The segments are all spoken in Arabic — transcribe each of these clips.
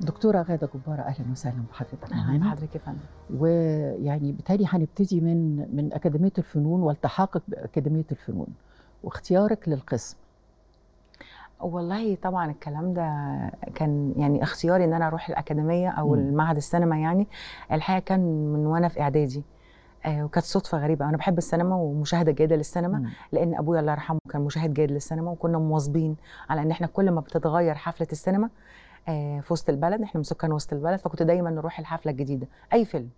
دكتوره غاده جباره اهلا وسهلا بحضرتك اهلا بحضرتك يا فندم ويعني بالتالي هنبتدي من من اكاديميه الفنون والتحاقك باكاديميه الفنون واختيارك للقسم والله طبعا الكلام ده كان يعني اختياري ان انا اروح الاكاديميه او م. المعهد السينما يعني الحقيقه كان من وانا في اعدادي آه وكانت صدفه غريبه انا بحب السينما ومشاهده جيده للسينما م. لان ابويا الله يرحمه كان مشاهد جيد للسينما وكنا مواظبين على ان احنا كل ما بتتغير حفله السينما آه، في وسط البلد احنا من سكان وسط البلد فكنت دايما نروح الحفله الجديده اي فيلم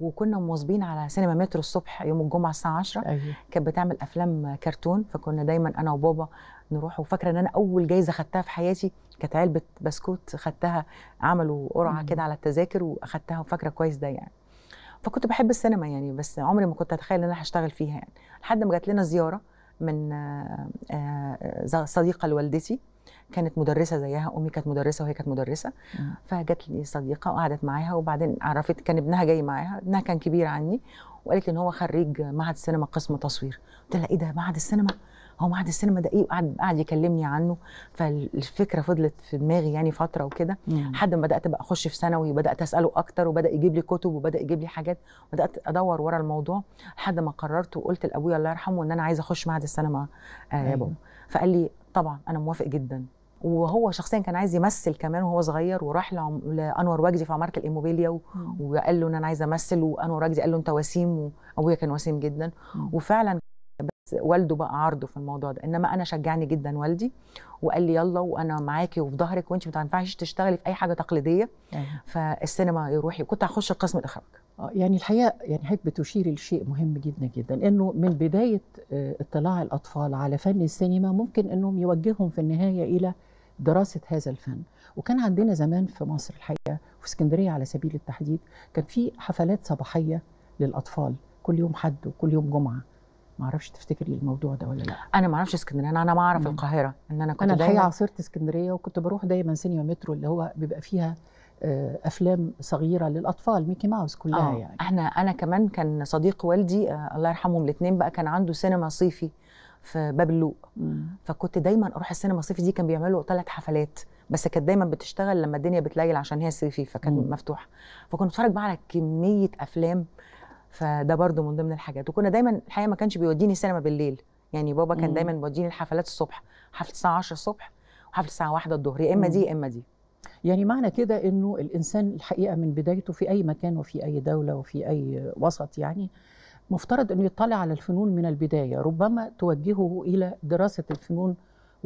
وكنا مواظبين على سينما مترو الصبح يوم الجمعه الساعه 10 أيوه. كانت بتعمل افلام كرتون فكنا دايما انا وبابا نروح وفاكره ان انا اول جايزه خدتها في حياتي كانت علبه بسكوت خدتها عملوا قرعه كده على التذاكر واخدتها وفاكره كويس ده يعني فكنت بحب السينما يعني بس عمري ما كنت اتخيل ان انا هشتغل فيها يعني لحد ما جات لنا زياره من آه، آه، صديقه لوالدتي كانت مدرسه زيها امي كانت مدرسه وهي كانت مدرسه فجت لي صديقه وقعدت معاها وبعدين عرفت كان ابنها جاي معاها ابنها كان كبير عني وقالت لي ان هو خريج معهد السينما قسم تصوير قلت لها ايه ده معهد السينما هو معهد السينما ده ايه وقعد قعد يكلمني عنه فالفكره فضلت في دماغي يعني فتره وكده لحد ما بدات بقى اخش في ثانوي وبدات اساله اكتر وبدا يجيب لي كتب وبدا يجيب لي حاجات بدات ادور ورا الموضوع لحد ما قررت وقلت لابويا الله يرحمه ان انا عايزه اخش معهد السينما آه يا أيوه. بابا فقال لي طبعا انا موافق جدا وهو شخصيا كان عايز يمثل كمان وهو صغير وراح لانور وجدي في عماره الاموبيليا وقال له ان انا عايز امثل وانور وجدي قال له انت وسيم وابويا كان وسيم جدا وفعلا والده بقى عرضه في الموضوع ده انما انا شجعني جدا والدي وقال لي يلا وانا معاكي وفي ظهرك وانت ما تنفعش تشتغلي في اي حاجه تقليديه أيه. فالسينما يروحي وكنت هخش قسم الاخراج آه، يعني الحقيقه يعني حضرتك بتشيري لشيء مهم جدا جدا انه من بدايه آه، اطلاع الاطفال على فن السينما ممكن انهم يوجههم في النهايه الى دراسه هذا الفن وكان عندنا زمان في مصر الحقيقه في اسكندريه على سبيل التحديد كان في حفلات صباحيه للاطفال كل يوم حد وكل يوم جمعه ما اعرفش تفتكري الموضوع ده ولا لا انا ما اعرفش اسكندريه انا ما اعرف القاهره ان انا كنت انا الحقيقه عاصرت اسكندريه وكنت بروح دايما سينما مترو اللي هو بيبقى فيها آه، افلام صغيره للاطفال ميكي ماوس كلها آه. يعني احنا انا كمان كان صديق والدي آه، الله يرحمهم الاثنين بقى كان عنده سينما صيفي في باب اللوق فكنت دايما اروح السينما الصيفي دي كان بيعملوا ثلاث حفلات بس كانت دايما بتشتغل لما الدنيا بتليل عشان هي صيفي فكان مفتوحه فكنت بتفرج بقى على كميه افلام فده برضو من ضمن الحاجات وكنا دايما الحقيقه ما كانش بيوديني سينما بالليل يعني بابا كان دايما بيوديني الحفلات الصبح حفله الساعه 10 الصبح وحفله الساعه 1 الظهر يا اما دي يا اما دي يعني معنى كده انه الانسان الحقيقه من بدايته في اي مكان وفي اي دوله وفي اي وسط يعني مفترض انه يطلع على الفنون من البدايه ربما توجهه الى دراسه الفنون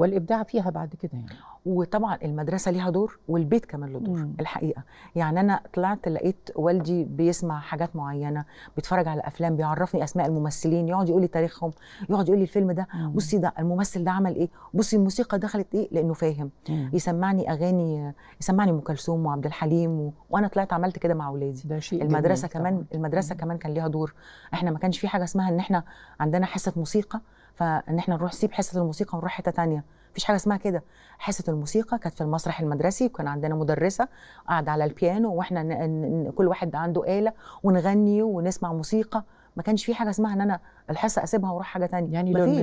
والابداع فيها بعد كده يعني وطبعا المدرسه ليها دور والبيت كمان له دور مم. الحقيقه يعني انا طلعت لقيت والدي بيسمع حاجات معينه بيتفرج على افلام بيعرفني اسماء الممثلين يقعد يقول لي تاريخهم يقعد يقول لي الفيلم ده مم. بصي ده الممثل ده عمل ايه بصي الموسيقى دخلت ايه لانه فاهم مم. يسمعني اغاني يسمعني ام كلثوم وعبد الحليم و... وانا طلعت عملت كده مع اولادي ده شيء المدرسه كمان طبعا. المدرسه مم. كمان كان ليها دور احنا ما كانش في حاجه اسمها ان احنا عندنا حصه موسيقى فان احنا نروح نسيب حصه الموسيقى ونروح حته ثانيه مفيش حاجه اسمها كده حصه الموسيقى كانت في المسرح المدرسي وكان عندنا مدرسه قاعده على البيانو واحنا ن... ن... كل واحد عنده آلة ونغني ونسمع موسيقى ما كانش في حاجه اسمها ان انا الحصه اسيبها واروح حاجه ثانيه يعني لو